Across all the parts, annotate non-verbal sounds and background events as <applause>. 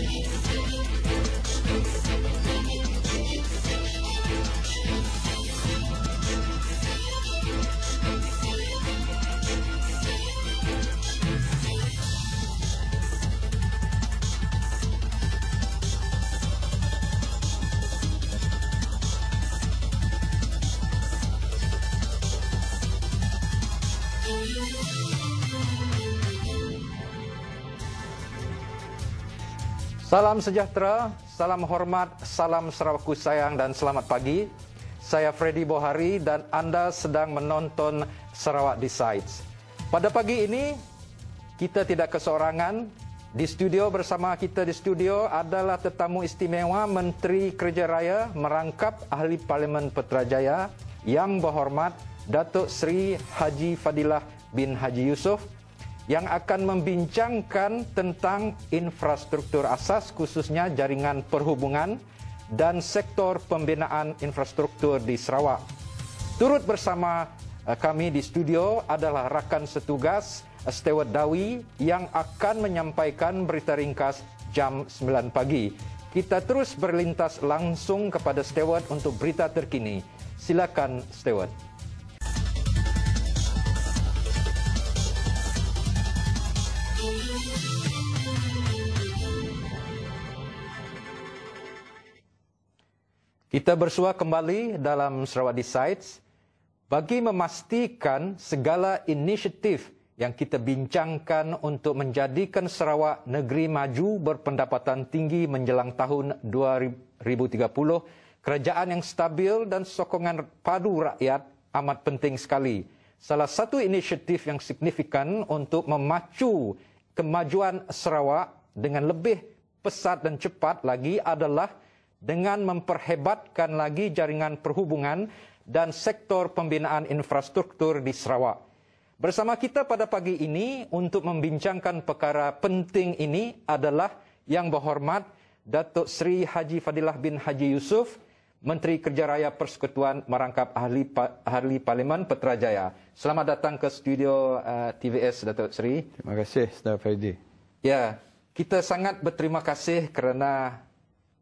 Jimmy, Jimmy, Jimmy. Salam sejahtera, salam hormat, salam Sarawak sayang dan selamat pagi. Saya Freddy Bohari dan anda sedang menonton Sarawak Decides. Pada pagi ini, kita tidak kesorangan Di studio bersama kita di studio adalah tetamu istimewa Menteri Kerja Raya merangkap Ahli Parlimen Petrajaya yang berhormat Datuk Seri Haji Fadilah bin Haji Yusof yang akan membincangkan tentang infrastruktur asas khususnya jaringan perhubungan dan sektor pembinaan infrastruktur di Sarawak. Turut bersama eh, kami di studio adalah rakan setugas eh, Stewart Dawi yang akan menyampaikan berita ringkas jam 9 pagi. Kita terus berlintas langsung kepada Stewart untuk berita terkini. Silakan Stewart. Kita bersua kembali dalam Sarawak Decides bagi memastikan segala inisiatif yang kita bincangkan untuk menjadikan Sarawak negeri maju berpendapatan tinggi menjelang tahun 2030, kerajaan yang stabil dan sokongan padu rakyat amat penting sekali. Salah satu inisiatif yang signifikan untuk memacu kemajuan Sarawak dengan lebih pesat dan cepat lagi adalah dengan memperhebatkan lagi jaringan perhubungan dan sektor pembinaan infrastruktur di Sarawak. Bersama kita pada pagi ini untuk membincangkan perkara penting ini adalah yang berhormat Datuk Seri Haji Fadilah bin Haji Yusuf, Menteri Kerja Raya Persekutuan Merangkap Ahli, Ahli Parlimen Petrajaya. Selamat datang ke studio uh, eh, TVS, Datuk Seri. Terima kasih, Saudara Fadil. Ya, kita sangat berterima kasih kerana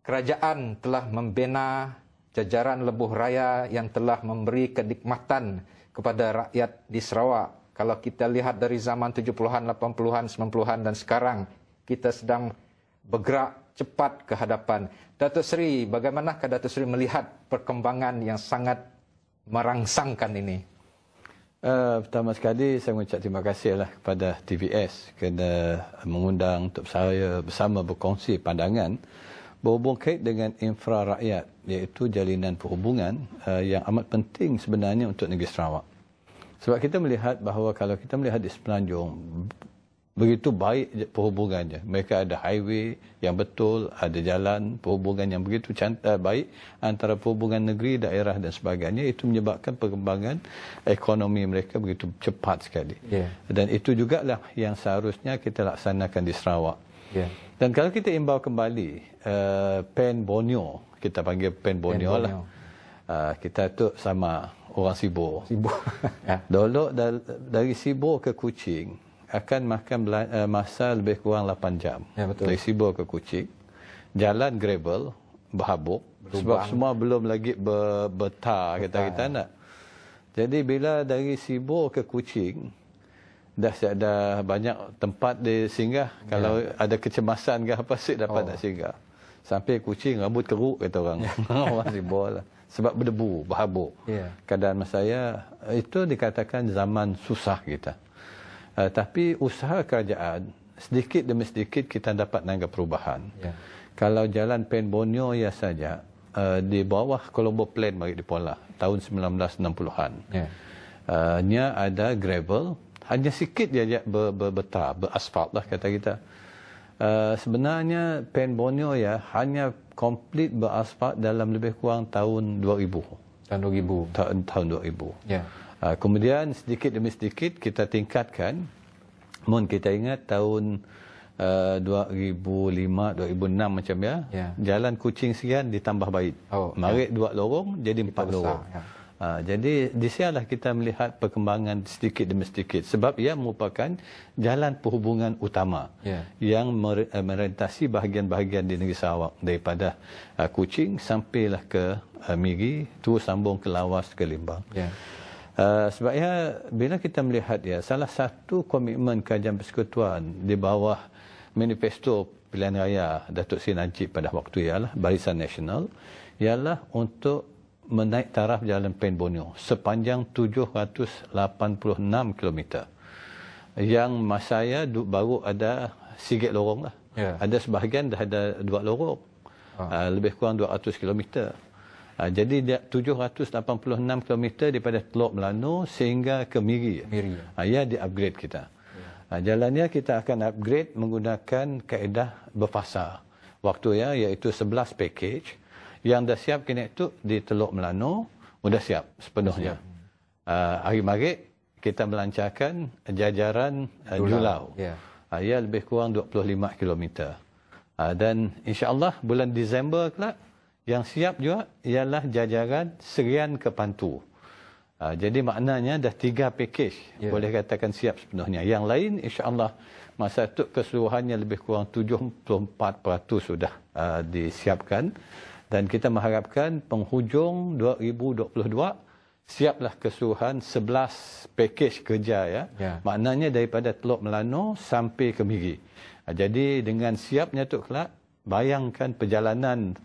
kerajaan telah membina jajaran lebuh raya yang telah memberi kenikmatan kepada rakyat di Sarawak. Kalau kita lihat dari zaman 70-an, 80-an, 90-an dan sekarang, kita sedang bergerak cepat ke hadapan. Datuk Seri, bagaimanakah Datuk Seri melihat perkembangan yang sangat merangsangkan ini? Uh, pertama sekali, saya mengucap terima kasihlah kepada TVS kerana mengundang untuk saya bersama berkongsi pandangan berhubung kait dengan infra rakyat iaitu jalinan perhubungan uh, yang amat penting sebenarnya untuk negeri Sarawak. Sebab kita melihat bahawa kalau kita melihat di Semenanjung begitu baik perhubungannya. Mereka ada highway yang betul, ada jalan perhubungan yang begitu cantik eh, baik antara perhubungan negeri, daerah dan sebagainya itu menyebabkan perkembangan ekonomi mereka begitu cepat sekali. Yeah. Dan itu jugalah yang seharusnya kita laksanakan di Sarawak. Yeah. Dan kalau kita imbau kembali uh, pen Borneo, kita panggil pen Borneo lah. Uh, kita tu sama orang Sibu. Sibu. <laughs> Ya. Dulu dari Sibu ke kucing akan makan eh, masa lebih kurang 8 jam. Ya, Dari Sibu ke kucing Jalan gravel, berhabuk. Berubang. Sebab semua belum lagi ber- kita-kita ya. nak. Jadi bila dari Sibu ke kucing dah ada banyak tempat di singgah kalau yeah. ada kecemasan ke apa sih dapat oh. nak singgah sampai kucing rambut keruk kata orang ya. <laughs> masih bola sebab berdebu berhabuk yeah. keadaan saya itu dikatakan zaman susah kita uh, tapi usaha kerajaan sedikit demi sedikit kita dapat nangga perubahan yeah. kalau jalan Pen Bonio ya saja uh, di bawah Colombo Plain mari di Pola tahun 1960-an yeah. Uh, nya ada gravel hanya sikit dia aja ber, ber, bertar, berasfalt lah kata kita. Uh, sebenarnya Pen Bonio ya hanya komplit berasfalt dalam lebih kurang tahun 2000. Tahun 2000. Ta- tahun 2000. Yeah. Uh, kemudian sedikit demi sedikit kita tingkatkan. Mohon kita ingat tahun uh, 2005, 2006 macam ya. Yeah. Jalan kucing sekian ditambah baik. Oh, ya. Marik yeah. dua lorong jadi kita empat besar, lorong. Yeah. Ha, jadi di sialah kita melihat perkembangan sedikit demi sedikit sebab ia merupakan jalan perhubungan utama yeah. yang mer- eh, merentasi bahagian-bahagian di negeri Sarawak daripada uh, Kuching sampailah ke uh, eh, Miri terus sambung ke Lawas ke Limbang. Yeah. Ya. Uh, sebab ia bila kita melihat ya salah satu komitmen kerajaan persekutuan di bawah manifesto pilihan raya Datuk Sri Najib pada waktu ialah Barisan Nasional ialah untuk menaik taraf jalan Pen Bonio sepanjang 786 km. Yang masa saya baru ada sikit lorong lah. Yeah. Ada sebahagian dah ada dua lorong. Ha. Ah, lebih kurang 200 km. Uh, jadi dia 786 km daripada Teluk Melano sehingga ke Miri. Miri. Uh, ya, ah, ya di upgrade kita. Yeah. Ya. jalannya kita akan upgrade menggunakan kaedah berfasa. Waktu ya iaitu 11 package yang dah siap kini tu di Teluk Melano sudah siap sepenuhnya. Yeah. Uh, ah, hari kita melancarkan jajaran uh, Julau. Yeah. Ya. Uh, ia lebih kurang 25 km. Uh, dan insyaAllah bulan Disember kelak yang siap juga ialah jajaran Serian ke Pantu. Uh, ah, jadi maknanya dah tiga package yeah. boleh katakan siap sepenuhnya. Yang lain insyaAllah masa tu keseluruhannya lebih kurang 74% sudah uh, disiapkan. Dan kita mengharapkan penghujung 2022 siaplah keseluruhan 11 pakej kerja ya. ya. Maknanya daripada Teluk Melano sampai ke Miri. Ha, jadi dengan siapnya Tok Kelak, bayangkan perjalanan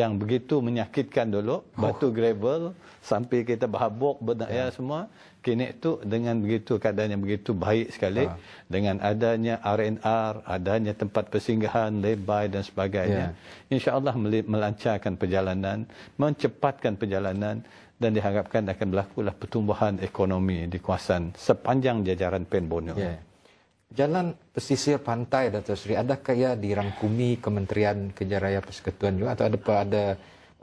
yang begitu menyakitkan dulu oh. batu gravel sampai kita berhabuk benar ya, ya semua kini itu dengan begitu keadaan yang begitu baik sekali ha. dengan adanya RNR adanya tempat persinggahan lebay dan sebagainya ya. insyaallah melancarkan perjalanan mencepatkan perjalanan dan diharapkan akan berlakulah pertumbuhan ekonomi di kawasan sepanjang jajaran Pen Borneo ya jalan pesisir pantai Dato Sri adakah ia dirangkumi Kementerian Kejaraya Persekutuan juga atau ada ada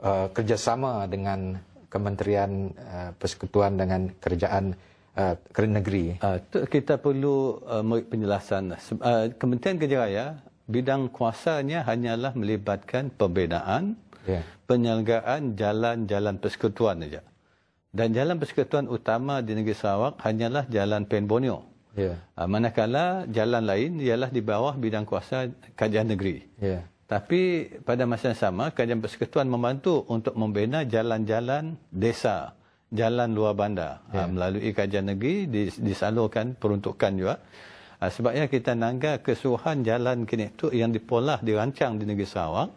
uh, kerjasama dengan Kementerian uh, Persekutuan dengan kerjaan uh, eh, kerajaan negeri uh, kita perlu uh, penjelasan uh, Kementerian Kejaraya bidang kuasanya hanyalah melibatkan pembinaan yeah. penyelenggaraan jalan-jalan persekutuan saja dan jalan persekutuan utama di negeri Sarawak hanyalah jalan Pen Yeah. Ya. Uh, manakala jalan lain ialah di bawah bidang kuasa kajian negeri. Yeah. Tapi pada masa yang sama, kajian persekutuan membantu untuk membina jalan-jalan desa, jalan luar bandar yeah. uh, ya. melalui kajian negeri disalurkan, peruntukan juga. Uh, sebabnya kita nangga kesuruhan jalan kini itu yang dipolah, dirancang di negeri Sarawak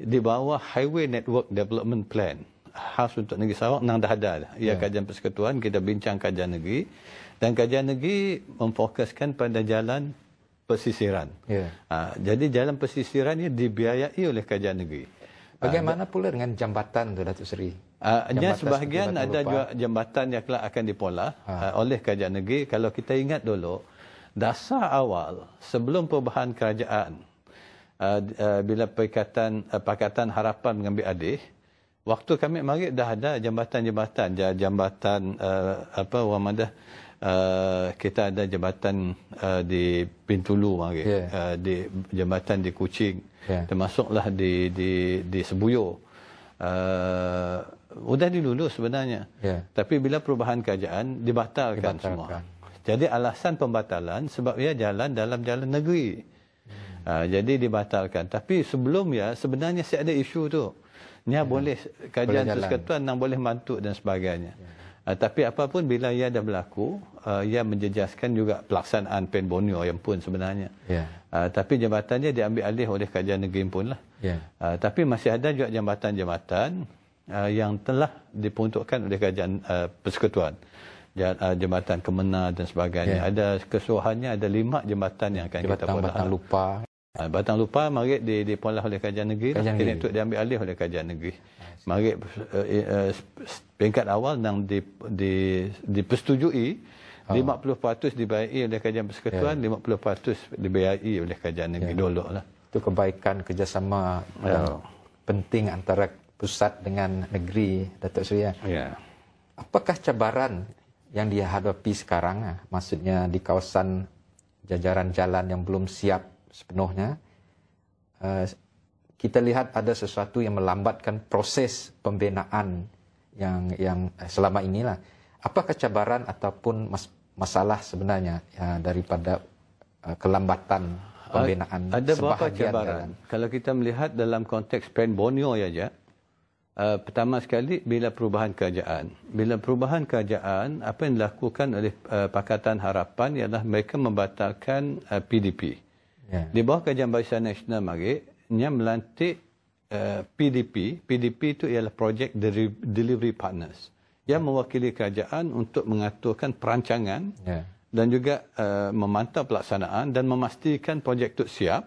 di bawah Highway Network Development Plan khas untuk negeri Sarawak nang dah ada ya yeah. kajian persekutuan kita bincang kajian negeri dan kajian negeri memfokuskan pada jalan pesisiran. Yeah. Ha, jadi jalan pesisiran ini dibiayai oleh kajian negeri. Ha, Bagaimana ha, pula dengan jambatan tu, Datuk Seri? Ha, hanya sebahagian ada juga jambatan yang kelak akan dipola ha. ha. oleh kajian negeri. Kalau kita ingat dulu, dasar awal sebelum perubahan kerajaan, bila Perikatan, Pakatan Harapan mengambil adik, waktu kami mari dah ada jambatan-jambatan, jambatan, -jambatan, jambatan apa, wamada. Eh, kita ada jabatan uh, eh, di Pintulu mari yeah. Ya. uh, di jabatan di Kuching yeah. termasuklah di di di Sebuyo uh, sudah eh, dilulus sebenarnya yeah. tapi bila perubahan kerajaan dibatalkan, dibatalkan semua jadi alasan pembatalan sebab ia jalan dalam jalan negeri hmm. jadi dibatalkan tapi sebelum ya sebenarnya saya ada isu tu nya yeah. boleh kerajaan persekutuan nang boleh mantuk dan sebagainya yeah. Uh, tapi apapun bila ia dah berlaku, uh, ia menjejaskan juga pelaksanaan Pen Borneo yang pun sebenarnya. Yeah. Ya. Uh, tapi jambatannya diambil alih oleh kajian negeri pun lah. Yeah. Ya. Uh, tapi masih ada juga jambatan-jambatan uh, ah, yang telah diperuntukkan oleh kajian uh, persekutuan. Jambatan Kemena dan sebagainya. Yeah. Ada keseluruhannya, ada lima jambatan yang akan jambatan, kita buat. jambatan lupa. Uh, Batang lupa marit di pola oleh kajian negeri. Kerajaan negeri. Lah. diambil alih oleh kajian negeri. Marit uh, uh, peringkat awal yang di, di, dipersetujui oh. Ah. 50% dibayai oleh kerajaan persekutuan, yeah. 50% dibayai oleh kajian negeri yeah. dulu. Lah. Itu kebaikan kerjasama yeah. Ya. dan penting antara pusat dengan negeri, Datuk Suria. Ya. Yeah. Apakah cabaran yang dihadapi sekarang? Eh, maksudnya di kawasan jajaran jalan yang belum siap sepenuhnya. Uh, kita lihat ada sesuatu yang melambatkan proses pembinaan yang yang eh, selama inilah. Apakah cabaran ataupun mas, masalah sebenarnya ya, daripada uh, kelambatan pembinaan uh, ada sebahagian? Ada berapa cabaran? Dalam. Kalau kita melihat dalam konteks Pen Bonio ya, ya. Uh, pertama sekali bila perubahan kerajaan. Bila perubahan kerajaan, apa yang dilakukan oleh uh, Pakatan Harapan ialah mereka membatalkan uh, PDP. Uh, Yeah. Di bawah Kajian Barisan Nasional mari, ia melantik uh, eh, PDP. PDP itu ialah Project Delivery Partners yang mewakili kerajaan untuk mengaturkan perancangan yeah. dan juga uh, memantau pelaksanaan dan memastikan projek itu siap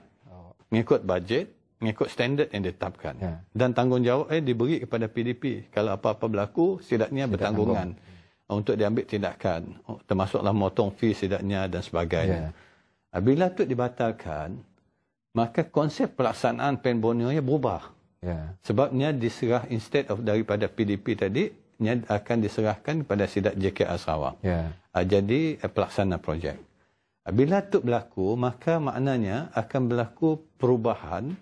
mengikut bajet, mengikut standard yang ditetapkan. Yeah. Dan tanggungjawab eh, diberi kepada PDP. Kalau apa-apa berlaku, setidaknya Tidak bertanggungan tanggung. untuk diambil tindakan. Termasuklah motong fee setidaknya dan sebagainya. Yeah. Bila itu dibatalkan, maka konsep pelaksanaan Pen Borneo ia berubah. Yeah. Sebabnya diserah instead of daripada PDP tadi, ia akan diserahkan kepada sidat JKR Sarawak. Yeah. Ya. Jadi eh, pelaksana projek. Bila itu berlaku, maka maknanya akan berlaku perubahan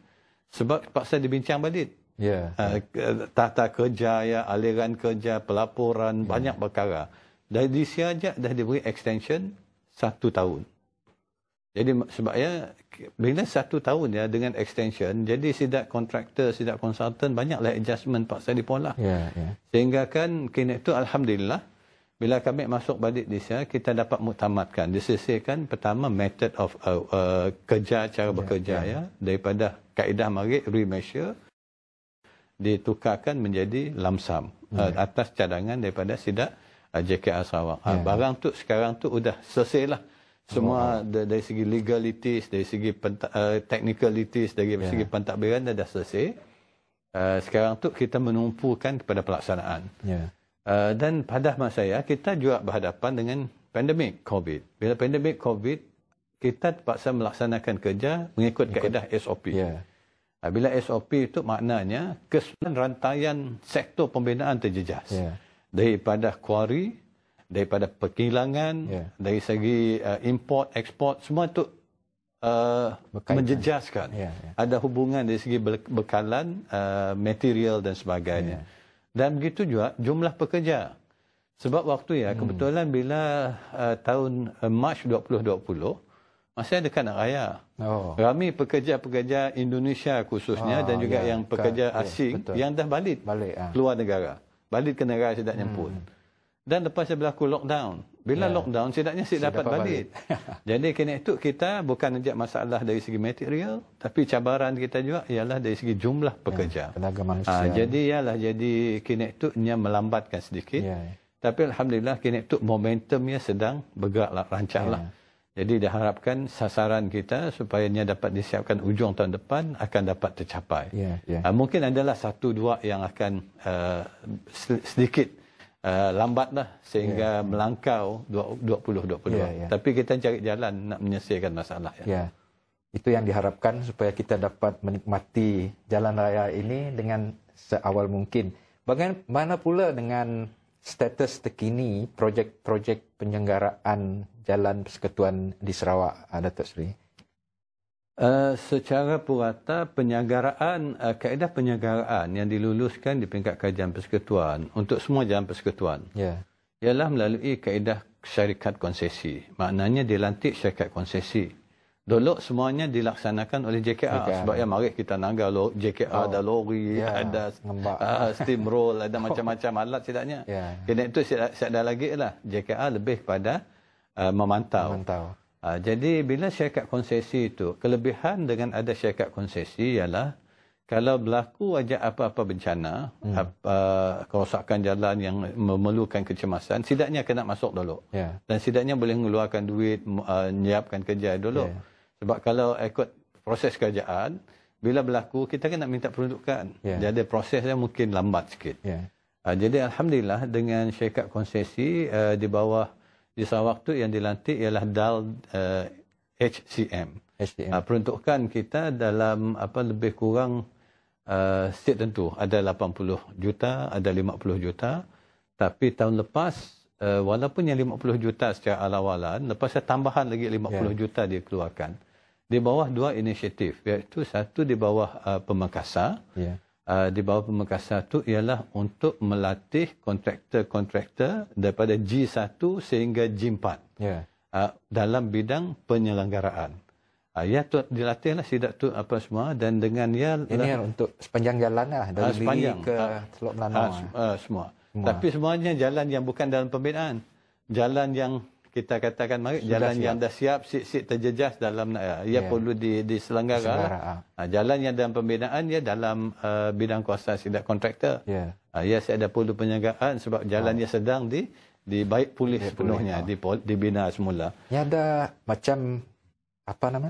sebab paksa dibincang balik. Yeah. Ya. tata kerja, ya, aliran kerja, pelaporan, yeah. banyak perkara. Dari sini saja dah diberi extension satu tahun. Jadi sebabnya bila satu tahun ya dengan extension, jadi sidak kontraktor, sidak konsultan banyaklah adjustment paksa dipola. Ya, yeah, Yeah. Sehingga kan kini itu alhamdulillah bila kami masuk badik di sana ya, kita dapat mutamatkan, diselesaikan pertama method of uh, uh, kerja cara ya, bekerja yeah, ya daripada kaedah mari remeasure ditukarkan menjadi lamsam yeah. uh, atas cadangan daripada sidak uh, JKR Sarawak. Yeah. Uh, barang tu sekarang tu sudah selesai lah semua oh. dari segi legalities, dari segi uh, technicalities, dari yeah. segi pentadbiran dah, dah selesai. Uh, sekarang tu kita menumpukan kepada pelaksanaan. Yeah. Ya. Uh, dan pada masa saya, kita juga berhadapan dengan pandemik COVID. Bila pandemik COVID, kita terpaksa melaksanakan kerja mengikut kaedah SOP. Yeah. Ya. bila SOP itu maknanya keseluruhan rantaian sektor pembinaan terjejas. Yeah. Daripada kuari, daripada perkilangan yeah. dari segi uh, import export semua tu uh, menjejaskan yeah, yeah. ada hubungan dari segi bekalan uh, material dan sebagainya yeah. dan begitu juga jumlah pekerja sebab waktu ya hmm. kebetulan bila uh, tahun uh, Mac 2020 masih ada kanak raya oh. ramai pekerja-pekerja Indonesia khususnya oh, dan juga yeah. yang pekerja kan. ya, asing yeah, yang dah balik, balik ah. keluar negara balik ke negara sedap hmm. Dan lepas saya berlaku lockdown. Bila yeah. lockdown, setidaknya saya, saya dapat, dapat balik. <laughs> Jadi kena itu kita bukan saja masalah dari segi material, tapi cabaran kita juga ialah dari segi jumlah ya, pekerja. Yeah, tenaga ah, jadi ialah jadi kena itu hanya melambatkan sedikit. Yeah. Ya. Tapi Alhamdulillah kena itu momentumnya sedang bergerak lah, rancah yeah. lah. Ya. Jadi diharapkan sasaran kita supaya ia dapat disiapkan ujung tahun depan akan dapat tercapai. Yeah, yeah. mungkin adalah satu dua yang akan uh, sedikit Eh, lambatlah sehingga yeah. melangkau 2022. Yeah, yeah. Tapi kita cari jalan nak menyelesaikan masalah. Ya. Yeah. Itu yang diharapkan supaya kita dapat menikmati jalan raya ini dengan seawal mungkin. Bagaimana pula dengan status terkini projek-projek penyenggaraan jalan persekutuan di Sarawak, Datuk Seri? Eh, secara purata penyagaraan uh, eh, kaedah penyagaraan yang diluluskan di peringkat kajian persekutuan untuk semua jam persekutuan yeah. ialah melalui kaedah syarikat konsesi maknanya dilantik syarikat konsesi Dolok semuanya dilaksanakan oleh JKR, JKR. sebab yang mari kita naga lo, JKR oh. ada lori, yeah. ada uh, roll ada <laughs> macam-macam alat setidaknya. Yeah. Kena itu saya lagi lah, JKR lebih pada uh, memantau. memantau. Uh, jadi bila syarikat konsesi itu, kelebihan dengan ada syarikat konsesi ialah kalau berlaku aja apa-apa bencana, hmm. apa, ah, kerosakan jalan yang memerlukan kecemasan, setidaknya kena masuk dulu. Yeah. Dan setidaknya boleh mengeluarkan duit, uh, ah, menyiapkan kerja dulu. Yeah. Sebab kalau ikut proses kerajaan, bila berlaku, kita kena minta peruntukan. Yeah. Jadi prosesnya mungkin lambat sikit. Yeah. Ya. Uh, jadi Alhamdulillah dengan syarikat konsesi uh, di bawah di Sarawak tu yang dilantik ialah DAL uh, eh, HCM. HCM. Uh, ah, peruntukan kita dalam apa lebih kurang uh, eh, state tentu ada 80 juta, ada 50 juta. Tapi tahun lepas uh, walaupun yang 50 juta secara alawalan, lepas ada tambahan lagi 50 yeah. juta dia keluarkan. Di bawah dua inisiatif, iaitu satu di bawah uh, pemakasa. Yeah uh, di bawah pemekasan satu ialah untuk melatih kontraktor-kontraktor daripada G1 sehingga G4 yeah. Ya. uh, dalam bidang penyelenggaraan. Uh, ya tu dilatihlah sidak tu apa semua dan dengan ya lah. ini lah, untuk sepanjang jalan lah dari uh, sepanjang, ke uh, Teluk Melanau uh, uh, semua. semua. Tapi semuanya jalan yang bukan dalam pembinaan. Jalan yang kita katakan mari Sudah jalan siap. yang dah siap sik-sik terjejas dalam eh, ia yeah. perlu di diselenggarakan. Ah. Ha. jalan yang dalam pembinaan ya dalam uh, bidang kuasa sidak kontraktor. Yeah. Ha, saya ada perlu penyegaran sebab ya. jalan ha. yang sedang di di baik pulih yeah, sepenuhnya pulih, ah. ha. dibina semula. Ya ada macam apa nama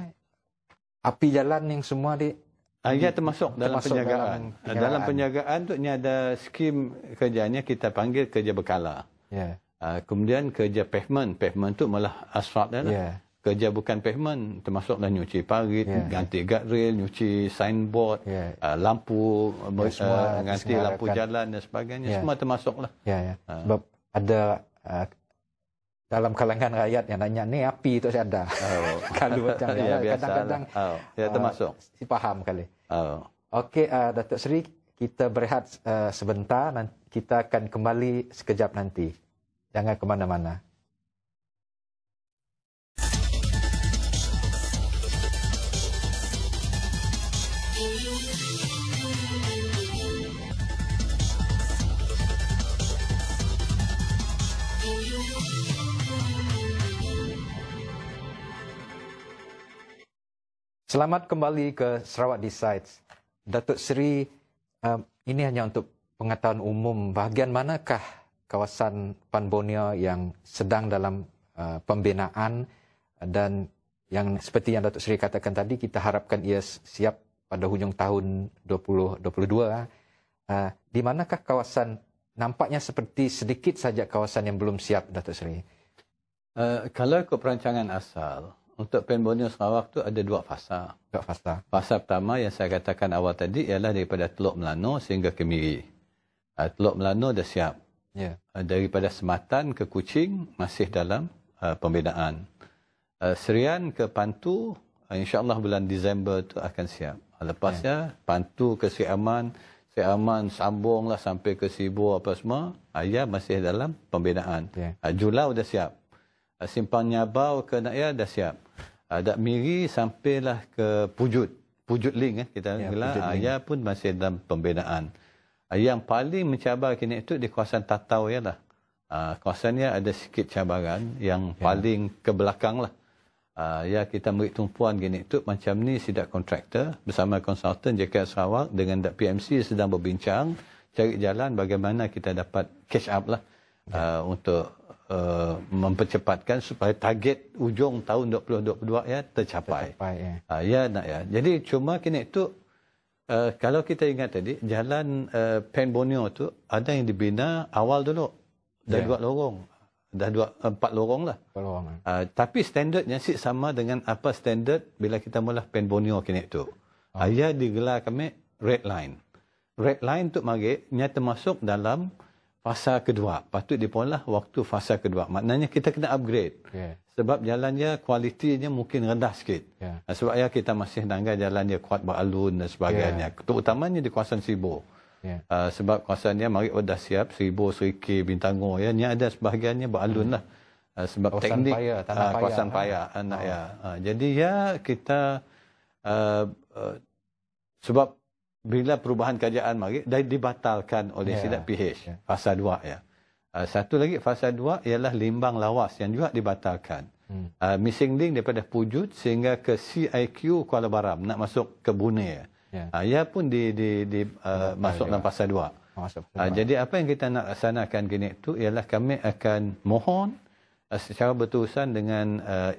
api jalan yang semua di ha, ia termasuk, termasuk dalam penjagaan. Dalam penjagaan, ha, tu ni ada skim kerjanya kita panggil kerja berkala. Ya. Yeah. Uh, kemudian kerja pavement, pavement tu malah asfalt dah lah. Yeah. Kerja bukan pavement, termasuklah nyuci parit, yeah. ganti rail, nyuci signboard, yeah. uh, lampu, yeah, uh, semua ah, ganti lampu jalan dan sebagainya. Yeah. Semua termasuklah. yeah, Yeah. Uh. Sebab ada uh, dalam kalangan rakyat yang nanya, ni api itu saya ada. Oh. <laughs> Kalau macam <laughs> ya, lah. kadang-kadang. Oh. Ya, termasuk. Uh, si faham kali. Oh. Okey, uh, Datuk Seri, kita berehat uh, sebentar. kita akan kembali sekejap nanti. Jangan kemana-mana. Selamat kembali ke Sarawak Decides. Datuk Seri, eh, ini hanya untuk pengetahuan umum. Bahagian manakah kawasan Pan yang sedang dalam uh, pembinaan dan yang seperti yang Datuk Seri katakan tadi kita harapkan ia siap pada hujung tahun 2022 uh, di manakah kawasan nampaknya seperti sedikit saja kawasan yang belum siap Datuk Seri uh, kalau ikut perancangan asal untuk Pan Bonia Sarawak itu ada dua fasa dua fasa fasa pertama yang saya katakan awal tadi ialah daripada Teluk Melano sehingga Kemiri uh, Teluk Melano dah siap yeah. Ya. daripada sematan ke kucing masih dalam uh, pembinaan uh, serian ke pantu uh, insyaallah bulan Disember tu akan siap lepasnya yeah. pantu ke si aman si aman sambunglah sampai ke sibu apa semua ayah masih dalam pembinaan yeah. Ya. uh, julau dah siap uh, simpang nyabau ke naya dah siap ada ah, uh, miri sampailah ke Pujud, Pujud ling eh, kita yeah, bilang ayah pun masih dalam pembinaan Ah, yang paling mencabar kini itu di kawasan Tatau ya lah. uh, kawasan ada sikit cabaran yang yeah. paling ke belakang lah. Uh, ya kita beri tumpuan kini itu macam ni sidak kontraktor bersama konsultan JKS Sarawak dengan PMC sedang berbincang cari jalan bagaimana kita dapat catch up lah yeah. Ya. uh, untuk Uh, mempercepatkan supaya target ujung tahun 2022 ya tercapai. tercapai ya. Uh, ya nak ya. Jadi cuma kini itu Eh, kalau kita ingat tadi, jalan uh, Pen Bonio tu ada yang dibina awal dulu. Dah yeah. dua lorong. Dah dua, eh, empat lorong lah. Empat lorong. Uh, tapi standardnya sih sama dengan apa standard bila kita mula Pen Bonio kini tu. Oh. Ia digelar kami red line. Red line tu maknanya termasuk dalam fasa kedua. Patut dipolah waktu fasa kedua. Maknanya kita kena upgrade. Yeah. Sebab jalannya, kualitinya mungkin rendah sikit. Yeah. Sebab ya kita masih dangga jalannya kuat beralun dan sebagainya. Yeah. Terutamanya di kawasan Sibu. Yeah. Uh, sebab kawasannya mari sudah oh, siap Sibu, Seriki, Bintango ya. Ni ada sebahagiannya beralun lah uh, Sebab kawasan teknik paya, tanah uh, kawasan payah kan? paya, anak oh. ya. Uh, jadi ya kita uh, uh, sebab bila perubahan kerajaan mari dan dibatalkan oleh yeah. silat PH yeah. fasa 2 ya. Uh, satu lagi fasa 2 ialah limbang lawas yang juga dibatalkan. Hmm. Uh, missing link daripada Pujut sehingga ke CIQ Kuala Baram nak masuk ke Brunei. Ya. Yeah. Ya. Uh, ia pun di di di uh, yeah. masuk dalam fasa 2. Uh, ah, jadi apa yang kita nak laksanakan kini itu ialah kami akan mohon uh, secara berterusan dengan uh,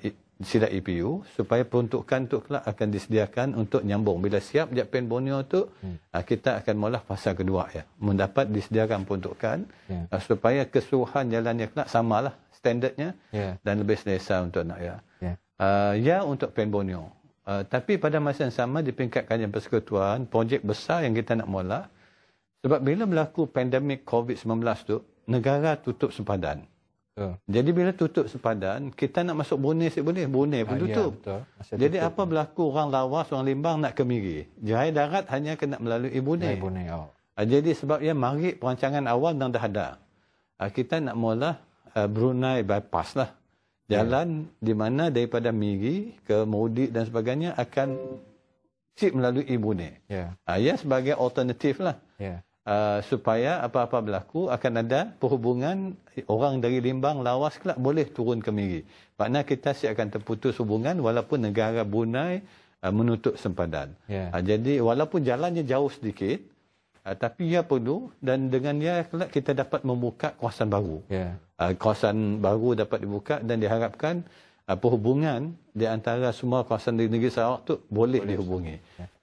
silat EPU supaya peruntukan tu kelak akan disediakan untuk nyambung. Bila siap Japan Borneo tu, hmm. Ah, kita akan mula fasa kedua ya. Mendapat disediakan peruntukan yeah. Ya. supaya keseluruhan jalannya kelak samalah standardnya yeah. dan lebih selesa untuk nak ya. Yeah. Ya. Uh, ya untuk Pen Borneo. Uh, tapi pada masa yang sama di peringkat kajian persekutuan, projek besar yang kita nak mula sebab bila berlaku pandemik COVID-19 tu, negara tutup sempadan. Betul. Jadi bila tutup sepadan, kita nak masuk Brunei sikit boleh. Brunei pun ha, tutup. Ya, Jadi tutup apa pun. berlaku orang lawas, orang limbang nak kemiri. Jaya darat hanya kena melalui Brunei. oh. Ah, jadi sebab ia mari perancangan awal dan dah ada. Ah, kita nak mula Brunei bypass lah. Ya. Jalan ya. di mana daripada Miri ke Mudik dan sebagainya akan sip melalui Brunei. Ya. Ia sebagai alternatif lah. Ya. Ah, supaya apa-apa berlaku akan ada perhubungan orang dari Limbang lawas kelak boleh turun ke Miri. Maknanya kita si akan terputus hubungan walaupun negara Brunei uh, menutup sempadan. Yeah. Ya. Uh, jadi walaupun jalannya jauh sedikit uh, tapi ia perlu dan dengan ia kelak kita dapat membuka kawasan baru. Yeah. Ya. Uh, kawasan baru dapat dibuka dan diharapkan apa hubungan di antara semua kawasan di negeri Sarawak tu boleh, boleh dihubungi.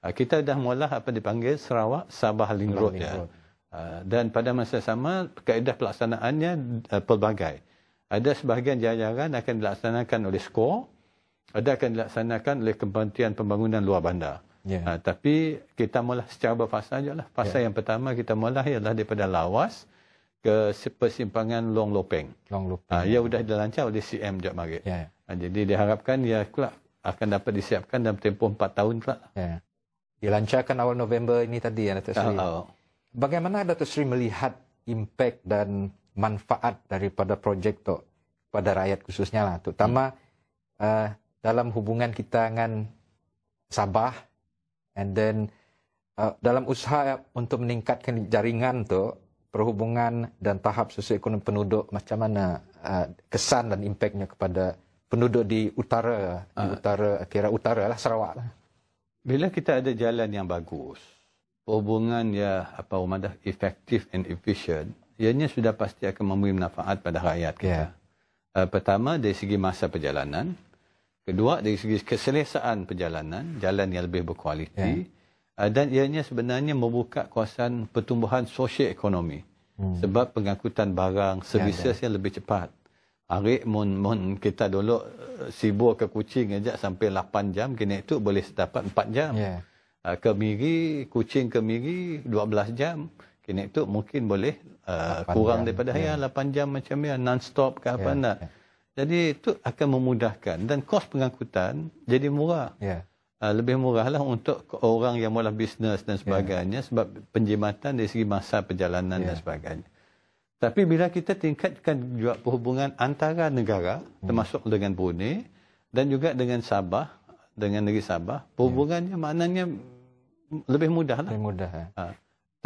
Ya. Kita dah mula apa dipanggil Sarawak Sabah Link Road ya. Ha, dan pada masa sama kaedah pelaksanaannya eh, pelbagai. Ada sebahagian jajaran akan dilaksanakan oleh SKOR, ada akan dilaksanakan oleh Kementerian Pembangunan Luar Bandar. Ya. Ha, tapi kita mula secara berfasa aja lah. Fasa ya. yang pertama kita mula ialah daripada Lawas ke persimpangan Long Lopeng. Long Lopeng. Ha, ia sudah dilancar oleh CM Jakmarit. Ya. ya. Ha, jadi diharapkan ya, kelak akan dapat disiapkan dalam tempoh 4 tahun kelak. Ya. Dilancarkan awal November ini tadi ya Datuk Seri. Oh, Bagaimana Datuk Seri melihat impact dan manfaat daripada projek tu pada rakyat khususnya lah terutama hmm. uh, dalam hubungan kita dengan Sabah and then uh, dalam usaha untuk meningkatkan jaringan tu perhubungan dan tahap sosioekonomi penduduk macam mana uh, kesan dan impactnya kepada penduduk di utara, uh, di ah. utara, kira utara lah Sarawak lah. Bila kita ada jalan yang bagus, hubungan ya apa umat dah efektif and efficient, ianya sudah pasti akan memberi manfaat pada rakyat kita. Yeah. Ya. Uh, pertama, dari segi masa perjalanan. Kedua, dari segi keselesaan perjalanan, jalan yang lebih berkualiti. Yeah. Ya. Dan ianya sebenarnya membuka kawasan pertumbuhan sosioekonomi hmm. sebab pengangkutan barang, ya, servis yang lebih cepat hari mun, mun kita dulu eh, sibuk ke kucing aja sampai 8 jam kini itu boleh dapat 4 jam yeah. Ya. uh, kemiri kucing kemiri 12 jam kini itu mungkin boleh uh, kurang jam. daripada yeah. 8 ya, jam macam ya non stop ke apa yeah. nak yeah. jadi itu akan memudahkan dan kos pengangkutan jadi murah yeah. Ya. lebih murahlah untuk orang yang mula bisnes dan sebagainya yeah. sebab penjimatan dari segi masa perjalanan yeah. dan sebagainya. Tapi bila kita tingkatkan juga perhubungan antara negara hmm. termasuk dengan Brunei dan juga dengan Sabah, dengan negeri Sabah, perhubungannya yeah. maknanya lebih mudah lah. Lebih mudah. Eh? Ha.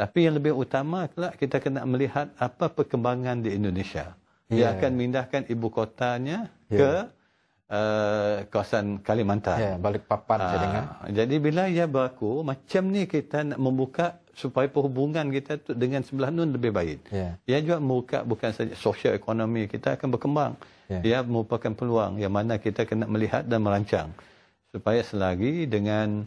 Tapi yang lebih utama adalah kita kena melihat apa perkembangan di Indonesia. Yeah. Dia ya. akan mindahkan ibu kotanya yeah. ke uh, kawasan Kalimantan. yeah, balik papan ha. saya dengar. Jadi bila ia berlaku, macam ni kita nak membuka supaya perhubungan kita tu dengan sebelah nun lebih baik. Yeah. Yang juga muka bukan saja sosial ekonomi kita akan berkembang. Yeah. Ia merupakan peluang yang mana kita kena melihat dan merancang supaya selagi dengan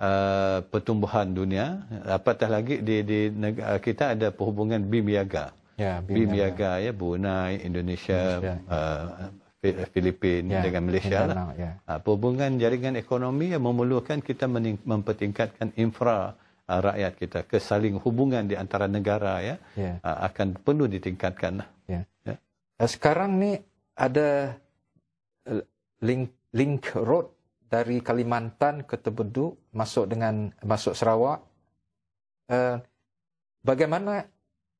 uh, pertumbuhan dunia, apatah lagi di, di negara kita ada perhubungan bimiaga. Yeah, bimiaga ya Brunei, Indonesia, Indonesia. Uh, Filipina ya, yeah. dengan Malaysia. Lah. Yeah. Ha, uh, perhubungan jaringan ekonomi yang memerlukan kita mempertingkatkan infra. Uh, rakyat kita, kesaling hubungan di antara negara ya yeah. uh, akan perlu ditingkatkan. Yeah. Yeah. Ya. Uh, sekarang ni ada uh, link link road dari Kalimantan ke Tebedu masuk dengan masuk Sarawak. Uh, bagaimana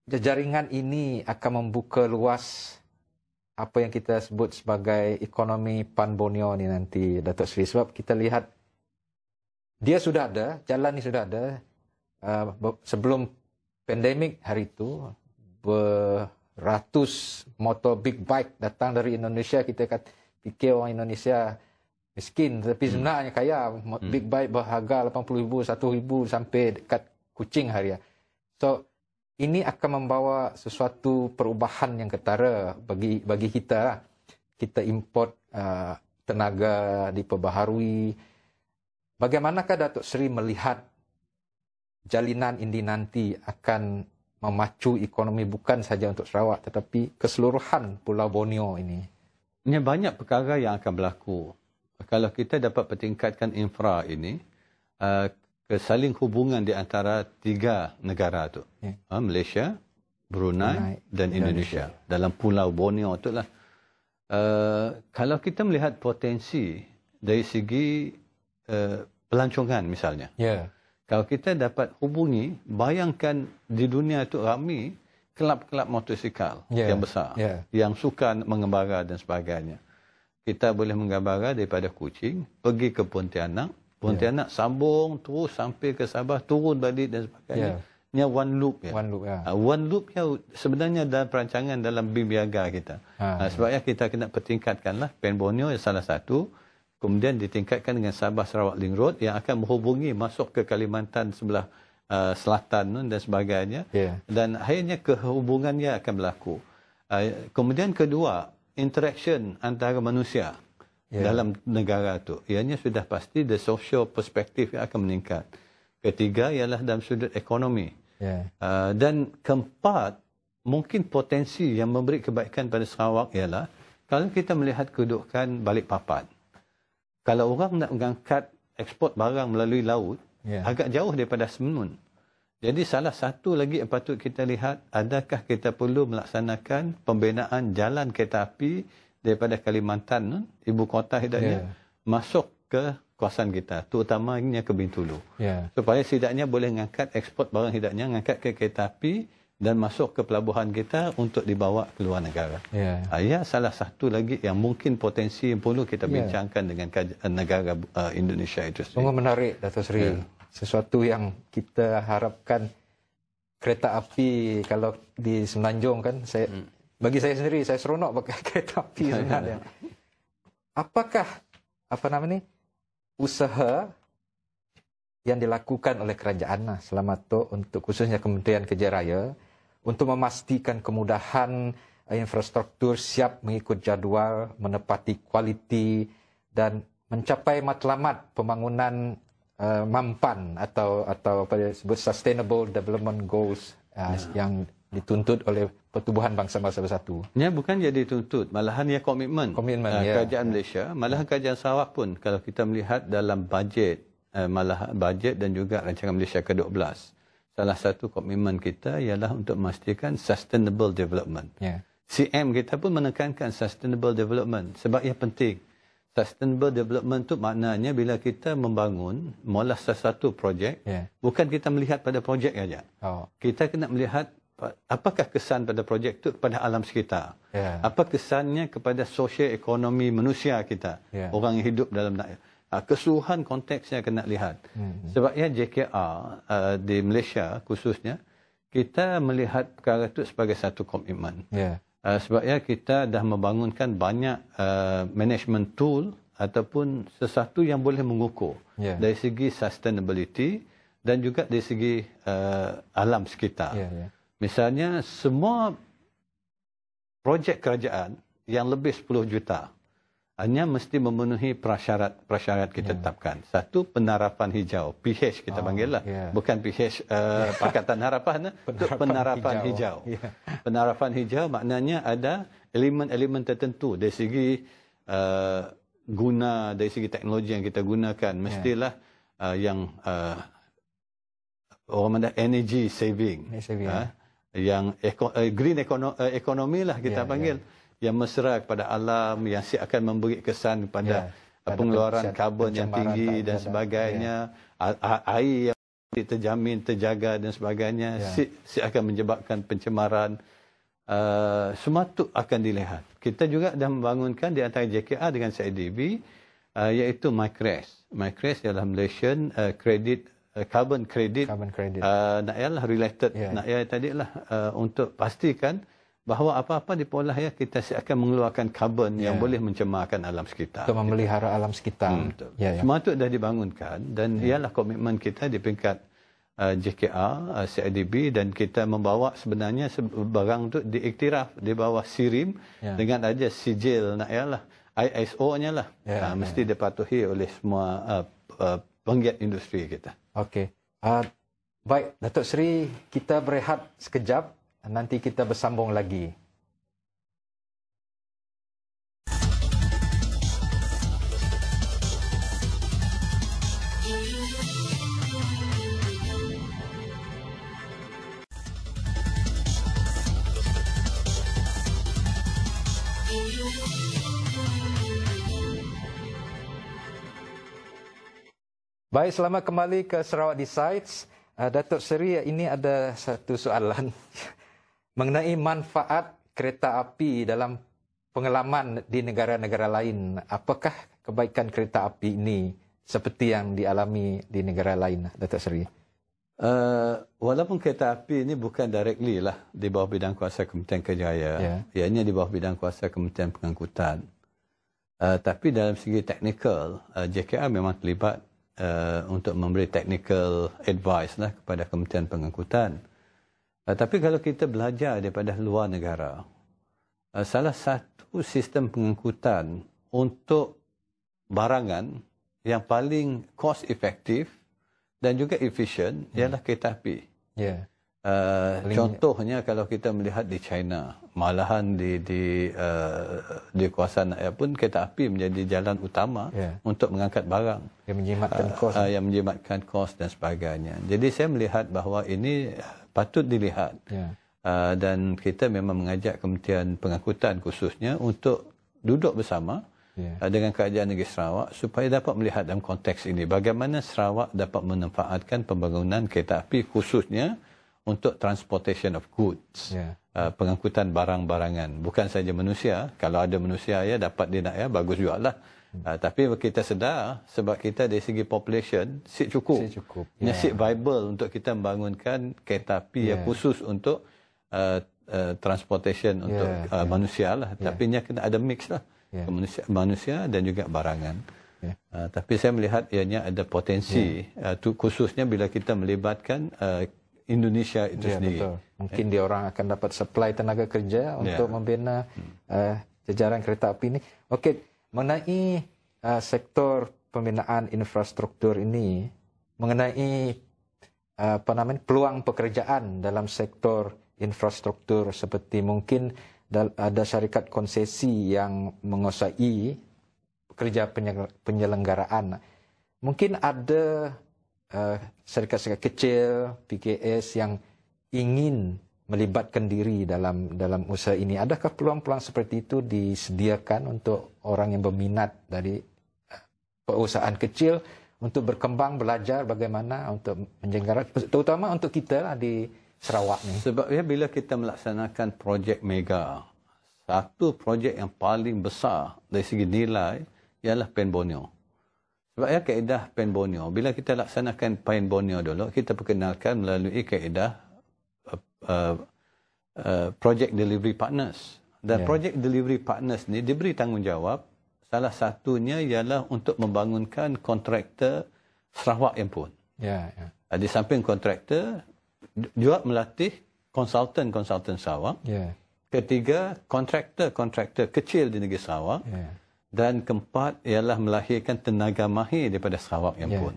jaringan ini akan membuka luas apa yang kita sebut sebagai ekonomi Panbonio ni nanti Datuk Seri sebab kita lihat dia sudah ada, jalan ni sudah ada, uh, sebelum pandemik hari itu beratus motor big bike datang dari Indonesia kita kata fikir orang Indonesia miskin tapi hmm. sebenarnya kaya hmm. big bike berharga 80000 ribu sampai dekat kucing hari ya. So ini akan membawa sesuatu perubahan yang ketara bagi bagi kita lah. Kita import uh, tenaga diperbaharui. Bagaimanakah Datuk Seri melihat jalinan ini nanti akan memacu ekonomi bukan saja untuk Sarawak tetapi keseluruhan Pulau Borneo ini? Ini banyak perkara yang akan berlaku. Kalau kita dapat pertingkatkan infra ini, eh, kesaling hubungan di antara tiga negara itu. Yeah. Ya. Malaysia, Brunei, dan Indonesia. Indonesia. Dalam Pulau Borneo itu lah. Eh, kalau kita melihat potensi dari segi eh, pelancongan misalnya. Yeah. Kalau kita dapat hubungi, bayangkan di dunia itu ramai kelab-kelab motosikal yeah. yang besar. Yeah. Yang suka mengembara dan sebagainya. Kita boleh mengembara daripada kucing pergi ke Pontianak. Pontianak yeah. sambung terus sampai ke Sabah, turun balik dan sebagainya. Yeah. Ini one loop. Ya. One loop, ya. Uh, one loop ya, sebenarnya dalam perancangan dalam BIM kita. Ha. Ah. Uh, sebabnya kita kena pertingkatkanlah. Pen Borneo salah satu kemudian ditingkatkan dengan Sabah Sarawak Link Road yang akan menghubungi masuk ke Kalimantan sebelah uh, selatan dan sebagainya yeah. dan akhirnya kehubungannya akan berlaku. Uh, kemudian kedua, interaction antara manusia yeah. dalam negara itu. Ianya sudah pasti the social perspective yang akan meningkat. Ketiga ialah dalam sudut ekonomi. Yeah. Uh, dan keempat, mungkin potensi yang memberi kebaikan pada Sarawak ialah kalau kita melihat kedudukan balik papan kalau orang nak mengangkat ekspor barang melalui laut, yeah. agak jauh daripada semenun. Jadi salah satu lagi yang patut kita lihat, adakah kita perlu melaksanakan pembinaan jalan kereta api daripada Kalimantan, ibu kota hidupnya, yeah. masuk ke kawasan kita, terutamanya ke Bintulu. Yeah. Supaya setidaknya boleh mengangkat ekspor barang hidupnya, mengangkat ke kereta api, dan masuk ke pelabuhan kita untuk dibawa ke luar negara. Ya. Ia ah, ya, salah satu lagi yang mungkin potensi yang perlu kita ya. bincangkan dengan eh, negara eh, Indonesia itu. Sungguh menarik, Dato' Sri. Ya. Sesuatu yang kita harapkan kereta api kalau di Semenanjung kan, saya, hmm. bagi saya sendiri, saya seronok pakai <laughs> kereta api ya. sebenarnya. Apakah, apa nama ni usaha yang dilakukan oleh kerajaan nah, selamat tu untuk khususnya Kementerian Kerja Raya untuk memastikan kemudahan eh, infrastruktur siap mengikut jadual, menepati kualiti dan mencapai matlamat pembangunan uh, mampan atau atau apa disebut sustainable development goals uh, ya. yang dituntut oleh pertubuhan bangsa-bangsa bersatu. Ya, bukan jadi tuntut, malahan ia ya komitmen. Komitmen uh, Kerajaan ya. Malaysia, malah kerajaan Sarawak pun kalau kita melihat dalam bajet uh, malah bajet dan juga rancangan Malaysia ke-12 salah satu komitmen kita ialah untuk memastikan sustainable development. Yeah. CM kita pun menekankan sustainable development sebab ia penting. Sustainable development itu maknanya bila kita membangun mula sesuatu projek, yeah. bukan kita melihat pada projek saja. Oh. Kita kena melihat apakah kesan pada projek itu kepada alam sekitar. Yeah. Apa kesannya kepada sosial ekonomi manusia kita, yeah. orang yang hidup dalam daerah. Uh, keseluruhan konteksnya kena lihat. Hmm. Sebabnya JKR uh, ah, di Malaysia khususnya, kita melihat perkara itu sebagai satu komitmen. Yeah. Uh, ah, sebabnya kita dah membangunkan banyak uh, management tool ataupun sesuatu yang boleh mengukur yeah. dari segi sustainability dan juga dari segi uh, alam sekitar. Yeah, yeah. Misalnya, semua projek kerajaan yang lebih 10 juta, hanya mesti memenuhi prasyarat-prasyarat kita yeah. tetapkan. Satu, penarafan hijau. PH kita oh, panggil lah. Yeah. Bukan PH uh, eh, <laughs> Pakatan Harapan. penarafan, penarafan hijau. hijau. Yeah. Penarafan hijau maknanya ada elemen-elemen tertentu. Dari segi uh, guna, dari segi teknologi yang kita gunakan. Ya. Mestilah yeah. uh, yang uh, orang mana energy saving. Energy saving. Uh, yeah. Yang eko, uh, green ekonomi uh, lah kita yeah, ya. panggil. Yeah yang mesra kepada alam yang si akan memberi kesan kepada ya, pengeluaran karbon yang tinggi dan ada. sebagainya ya. air yang terjamin terjaga dan sebagainya ya. si akan menyebabkan pencemaran uh, semua itu akan dilihat kita juga dah membangunkan di antara JKA dengan CIDB uh, iaitu MyCrest MyCrest ialah Malaysian uh, Credit uh, Carbon Credit, carbon credit. Uh, nak ialah related ya. nak ialah tadi lah uh, untuk pastikan bahawa apa-apa di pola ya kita akan mengeluarkan karbon yeah. yang ya. boleh mencemarkan alam sekitar. Untuk memelihara gitu. alam sekitar. Hmm, Yeah, yeah. Ya. Semua itu dah dibangunkan dan yeah. ialah komitmen kita di peringkat uh, JKR, uh, CIDB dan kita membawa sebenarnya barang itu diiktiraf di bawah SIRIM yeah. dengan aja sijil nak ialah ISO-nya lah. Yeah, ya, uh, yeah. Mesti dipatuhi oleh semua uh, uh, penggiat industri kita. Okey. Uh, baik, Datuk Seri, kita berehat sekejap. Nanti kita bersambung lagi. Baik, selamat kembali ke Sarawak Decides. Eh, Datuk Seri, ini ada satu soalan mengenai manfaat kereta api dalam pengalaman di negara-negara lain. Apakah kebaikan kereta api ini seperti yang dialami di negara lain, Datuk Seri? Uh, walaupun kereta api ini bukan directly lah di bawah bidang kuasa Kementerian Kejaya. Yeah. Ianya di bawah bidang kuasa Kementerian Pengangkutan. Uh, tapi dalam segi teknikal, uh, eh, JKR memang terlibat uh, untuk memberi teknikal advice lah kepada Kementerian Pengangkutan. Uh, tapi kalau kita belajar daripada luar negara, uh, salah satu sistem pengangkutan untuk barangan yang paling cost effective dan juga efficient hmm. ialah kereta api. Yeah. Ya. Uh, contohnya kalau kita melihat di China, malahan di di uh, di kawasan ya pun kereta api menjadi jalan utama yeah. untuk mengangkat barang yang menjimatkan kos uh, uh, yang menjimatkan kos dan sebagainya. Jadi saya melihat bahawa ini patut dilihat. Ya. Uh, dan kita memang mengajak Kementerian Pengangkutan khususnya untuk duduk bersama ya. uh, dengan Kerajaan Negeri Sarawak supaya dapat melihat dalam konteks ini bagaimana Sarawak dapat menempatkan pembangunan kereta api khususnya untuk transportation of goods. Ya. Uh, pengangkutan barang-barangan. Bukan saja manusia. Kalau ada manusia ya dapat dia nak ya, bagus juga lah. Uh, tapi kita sedar sebab kita dari segi population seat cukup. Seat cukup. Ini yeah. seat viable untuk kita membangunkan kereta api yeah. Ya. khusus untuk uh, uh, transportation untuk yeah. Ya, uh, ya. yeah. manusia lah. Yeah. Tapi ini kena ada mix lah. Yeah. Manusia, manusia dan juga barangan. Yeah. Uh, tapi saya melihat ianya ada potensi yeah. uh, tu khususnya bila kita melibatkan uh, Indonesia itu yeah, sendiri. Betul. Mungkin yeah. dia orang akan dapat supply tenaga kerja untuk yeah. membina uh, jajaran kereta api ini. Okey mengenai uh, sektor pembinaan infrastruktur ini mengenai uh, apa namanya peluang pekerjaan dalam sektor infrastruktur seperti mungkin ada syarikat konsesi yang menguasai kerja penyelenggaraan mungkin ada uh, syarikat-syarikat kecil PKS yang ingin melibatkan diri dalam dalam usaha ini. Adakah peluang-peluang seperti itu disediakan untuk orang yang berminat dari eh, perusahaan kecil untuk berkembang, belajar bagaimana untuk menjenggara, terutama untuk kita lah di Sarawak ni? Sebabnya bila kita melaksanakan projek mega, satu projek yang paling besar dari segi nilai ialah Pen Bonio. Sebab ya kaedah Pen Bonio, bila kita laksanakan Pen Bonio dulu, kita perkenalkan melalui kaedah Uh, uh, project delivery partners. Dan yeah. project delivery partners ni diberi tanggungjawab salah satunya ialah untuk membangunkan kontraktor Sarawak yang pun. Ya, yeah, ya. yeah. Di samping kontraktor, juga melatih konsultan-konsultan Sarawak. Ya. Yeah. Ketiga, kontraktor-kontraktor kecil di negeri Sarawak. Ya. Yeah. Dan keempat ialah melahirkan tenaga mahir daripada Sarawak yang yeah, pun.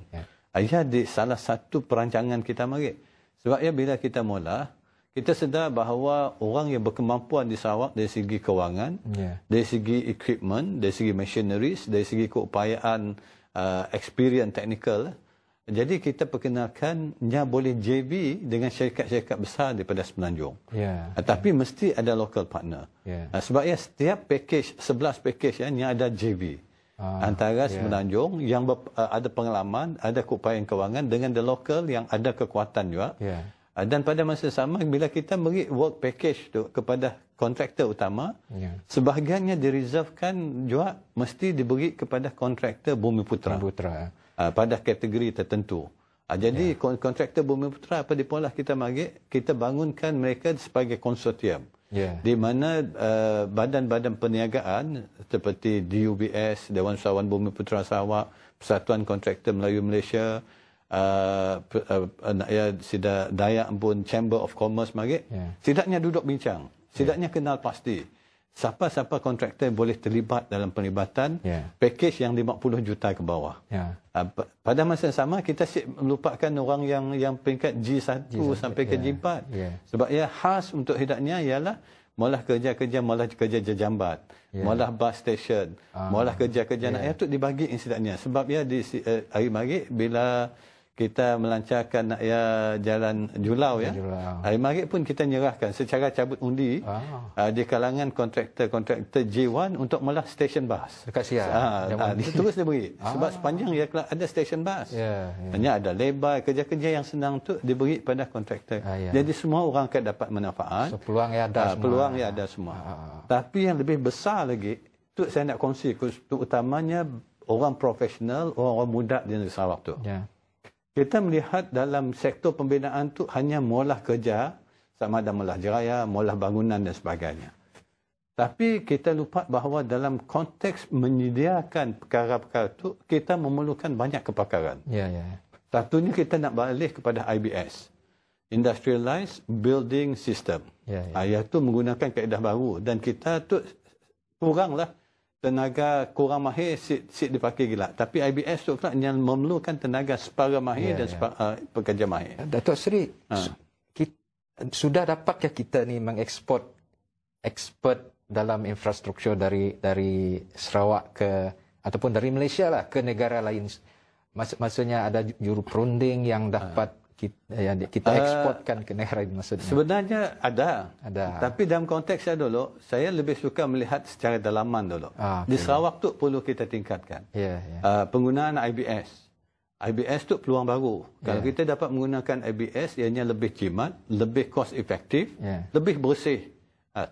Ya. Yeah. di salah satu perancangan kita mari. Sebab ya bila kita mula, kita sedar bahawa orang yang berkemampuan di Sarawak dari segi kewangan, yeah. dari segi equipment, dari segi machinery, dari segi keupayaan uh, experience technical. Jadi kita perkenalkan dia boleh JV dengan syarikat-syarikat besar daripada Semenanjung. Ya. Yeah. Uh, tapi yeah. mesti ada local partner. Ya. Yeah. Uh, sebab ya setiap package 11 package ya, yang ada JV ah, antara ya. Semenanjung yeah. yang ber, uh, ada pengalaman, ada keupayaan kewangan dengan the local yang ada kekuatan juga. Ya. Yeah. Ah, dan pada masa sama bila kita beri work package tu kepada kontraktor utama yeah. sebahagiannya direservekan juga mesti diberi kepada kontraktor bumi putra bumi putra ya. Ah, pada kategori tertentu ah, jadi yeah. kontraktor bumi putra apa dipola kita bagi kita bangunkan mereka sebagai konsortium yeah. di mana badan-badan uh, perniagaan seperti DUBS Dewan Sawan Bumi Putra Sarawak Persatuan Kontraktor Melayu Malaysia Uh, uh, uh, uh, sida Dayak pun Chamber of Commerce mari. Yeah. Setidaknya duduk bincang. Setidaknya yeah. kenal pasti. Siapa-siapa kontraktor yang boleh terlibat dalam pelibatan yeah. package yang 50 juta ke bawah. Yeah. Uh, pada masa yang sama kita sik melupakan orang yang yang peringkat G1, G1 sampai ke ya. G4. Yeah. Sebab ia khas untuk hidupnya ialah malah kerja-kerja malah kerja jambat, yeah. malah bus station, uh, ah. malah kerja-kerja yeah. nak itu dibagi insidaknya sebab ia di uh, hari-hari bila kita melancarkan nak ya jalan julau ya. Julau. Hari Maret pun kita nyerahkan secara cabut undi ah. ah di kalangan kontraktor-kontraktor J1 untuk melah stesen bas. Dekat Sia. Ha, ah, ha, ah, di, terus diberi. <laughs> Ah. Sebab sepanjang ya ada stesen bas. Ya, yeah, yeah. ada lebar kerja-kerja yang senang tu diberi pada kontraktor. Ah, yeah. Jadi semua orang akan dapat manfaat. So, peluang ya ada ha, semua. Peluang ya ada semua. Ah. Tapi yang lebih besar lagi tu saya nak kongsi utamanya orang profesional, orang-orang muda di Sarawak tu. Ya. Yeah. Kita melihat dalam sektor pembinaan tu hanya mualah kerja, sama ada mualah jeraya, mualah bangunan dan sebagainya. Tapi kita lupa bahawa dalam konteks menyediakan perkara-perkara itu, kita memerlukan banyak kepakaran. Ya, yeah, ya. Satunya kita nak balik kepada IBS. Industrialized Building System. Ya, yeah, ya. Yeah. Iaitu menggunakan kaedah baru. Dan kita tu kuranglah tenaga kurang mahir sit sit dipakai gila tapi IBS tu kan yang memerlukan tenaga separa mahir yeah, dan ya. separa, uh, pekerja mahir Datuk Seri ha. sudah dapatkah kita ni mengekspor expert dalam infrastruktur dari dari Sarawak ke ataupun dari Malaysia lah ke negara lain Maksudnya ada juru perunding yang ha. dapat kita, eh, yang kita ah, eksportkan ke negara ini maksudnya? Sebenarnya ada. Ada. Tapi dalam konteks saya dulu, saya lebih suka melihat secara dalaman dulu. Ah, okay. Di Sarawak tu perlu kita tingkatkan. yeah, ya, ya. Yeah. Uh, penggunaan IBS. IBS tu peluang baru. Kalau yeah. kita dapat menggunakan IBS, ianya lebih jimat, lebih cost effective, yeah. lebih bersih. Ah,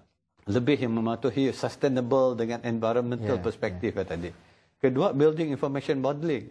lebih yang mematuhi sustainable dengan environmental yeah, perspective yeah. tadi. Kedua, building information modeling.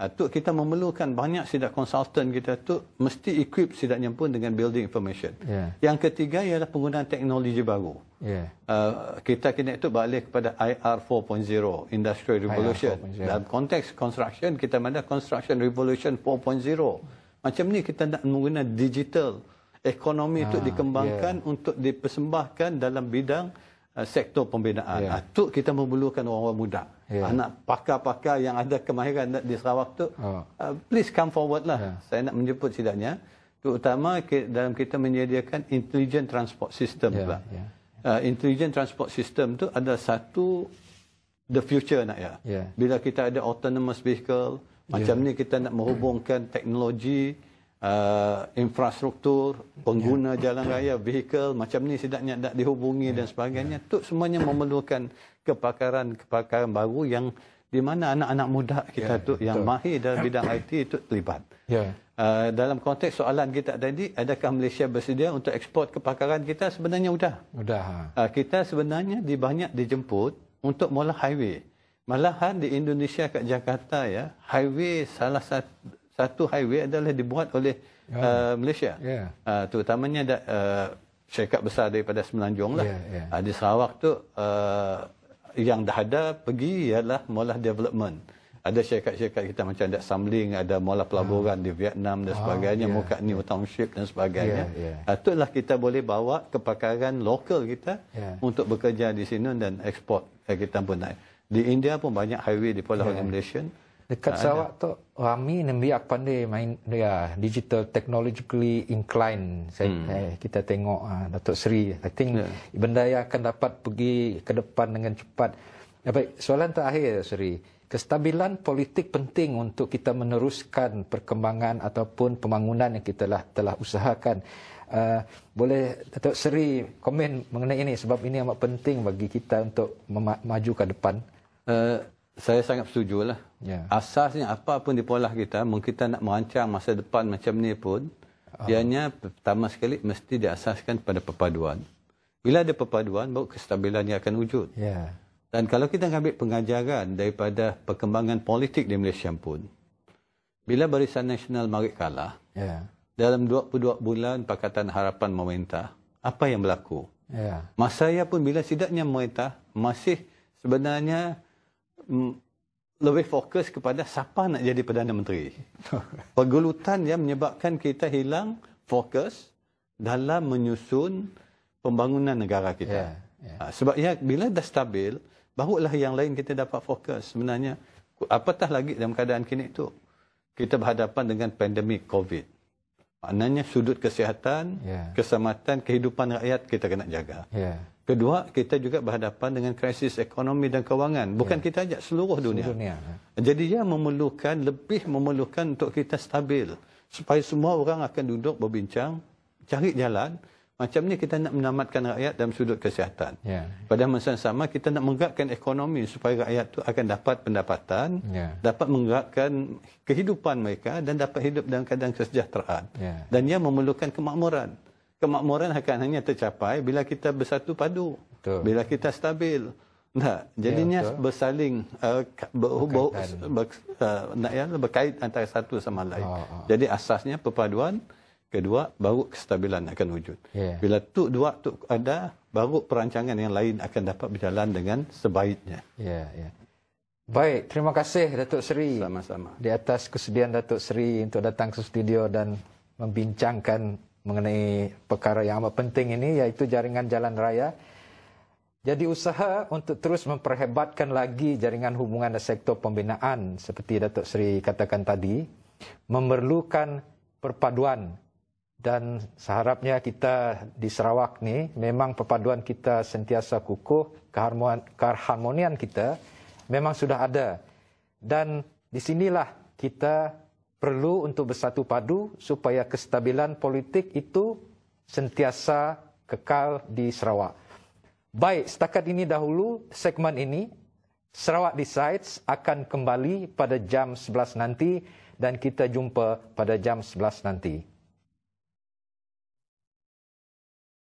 Atuk ah, kita memerlukan banyak sidak konsultan kita tu mesti equip sidaknya pun dengan building information. Yeah. Yang ketiga ialah penggunaan teknologi baru. Yeah. Uh, kita kena itu balik kepada IR 4.0, Industrial Revolution. Dalam konteks construction, kita mana Construction Revolution 4.0. Macam ni kita nak menggunakan digital ekonomi itu ah, dikembangkan yeah. untuk dipersembahkan dalam bidang uh, sektor pembinaan. Yeah. Atuk kita memerlukan orang-orang muda yeah. anak pakar-pakar yang ada kemahiran di Sarawak tu, oh. uh, please come forward lah. Yeah. Saya nak menjemput sidangnya. Terutama dalam kita menyediakan intelligent transport system yeah. pula. Ya. Yeah. Uh, intelligent transport system tu ada satu the future nak ya. Yeah. Bila kita ada autonomous vehicle, macam ya. ni kita nak menghubungkan teknologi, Uh, infrastruktur pengguna yeah. jalan raya vehicle macam ni sidaknya nak dihubungi yeah. dan sebagainya yeah. tu semuanya memerlukan kepakaran-kepakaran baru yang di mana anak-anak muda kita yeah, tu yang betul. mahir dalam bidang IT itu terlibat. Yeah. Uh, dalam konteks soalan kita tadi, adakah Malaysia bersedia untuk ekspor kepakaran kita? Sebenarnya sudah. Ha. Uh, kita sebenarnya di banyak dijemput untuk mula highway. Malahan di Indonesia kat Jakarta ya, highway salah satu, highway adalah dibuat oleh ya. uh, Malaysia. Yeah. Uh, terutamanya da, uh, syarikat besar daripada Semenanjung lah. Yeah, yeah. Uh, di Sarawak tu uh, yang dah ada pergi ialah Mola Development. Ada syarikat-syarikat kita macam Dek Samling, ada Mola Pelaburan hmm. di Vietnam dan ah, sebagainya, oh, ya. yeah. Muka New Township dan sebagainya. Yeah, ya, ya. yeah. Uh, itulah kita boleh bawa kepakaran lokal kita yeah. untuk bekerja di sini dan ekspor eh, kita pun naik. Di India pun banyak highway di Pulau yeah. Malaysia dekat tak Sarawak tu ramai nabi yang pandai main dia ah, digital technologically inclined saya hmm. eh, kita tengok uh, Datuk Seri I think yeah. benda yang akan dapat pergi ke depan dengan cepat ya, baik soalan terakhir Seri kestabilan politik penting untuk kita meneruskan perkembangan ataupun pembangunan yang kita telah, telah usahakan Uh, boleh Datuk Seri komen mengenai ini sebab ini amat penting bagi kita untuk maju ke depan. Uh, saya sangat setuju lah. Yeah. Asasnya apa pun di pola kita, mungkin kita nak merancang masa depan macam ni pun, uh. ianya pertama sekali mesti diasaskan pada perpaduan. Bila ada perpaduan, baru kestabilan yang akan wujud. Yeah. Dan kalau kita ambil pengajaran daripada perkembangan politik di Malaysia pun, bila Barisan Nasional mari kalah, yeah. dalam 22 bulan Pakatan Harapan memerintah, apa yang berlaku? Yeah. Masaya pun bila sidaknya memerintah, masih sebenarnya mm, lebih fokus kepada siapa nak jadi Perdana Menteri. <laughs> Pergelutan yang menyebabkan kita hilang fokus dalam menyusun pembangunan negara kita. Yeah, yeah. Ha, sebab ya, bila dah stabil, barulah yang lain kita dapat fokus. Sebenarnya, apatah lagi dalam keadaan kini itu, kita berhadapan dengan pandemik COVID maknanya sudut kesihatan, yeah. keselamatan, kehidupan rakyat kita kena jaga. Yeah. Kedua, kita juga berhadapan dengan krisis ekonomi dan kewangan. Bukan yeah. kita saja, seluruh dunia. dunia. Ya. Jadi ia memerlukan, lebih memerlukan untuk kita stabil. Supaya semua orang akan duduk berbincang, cari jalan. Macam ni kita nak menamatkan rakyat dalam sudut kesihatan. Yeah. Pada masa yang sama kita nak menggerakkan ekonomi supaya rakyat tu akan dapat pendapatan, yeah. dapat menggerakkan kehidupan mereka dan dapat hidup dalam keadaan kesejahteraan. Yeah. Dan ia memerlukan kemakmuran. Kemakmuran akan hanya tercapai bila kita bersatu padu, betul. bila kita stabil. Nah, jadinya ya, bersaling uh, ber, ber, uh, nak ya, berkait antara satu sama lain. Oh, oh. Jadi asasnya perpaduan kedua baru kestabilan akan wujud. Yeah. Bila tu dua tu ada baru perancangan yang lain akan dapat berjalan dengan sebaiknya. yeah, Yeah. Baik, terima kasih Datuk Seri. Sama-sama. Di atas kesediaan Datuk Seri untuk datang ke studio dan membincangkan mengenai perkara yang amat penting ini iaitu jaringan jalan raya. Jadi usaha untuk terus memperhebatkan lagi jaringan hubungan dan sektor pembinaan seperti Datuk Seri katakan tadi memerlukan perpaduan dan seharapnya kita di Sarawak ni memang perpaduan kita sentiasa kukuh, keharmonian kita memang sudah ada. Dan di sinilah kita perlu untuk bersatu padu supaya kestabilan politik itu sentiasa kekal di Sarawak. Baik, setakat ini dahulu segmen ini Sarawak Decides akan kembali pada jam 11 nanti dan kita jumpa pada jam 11 nanti.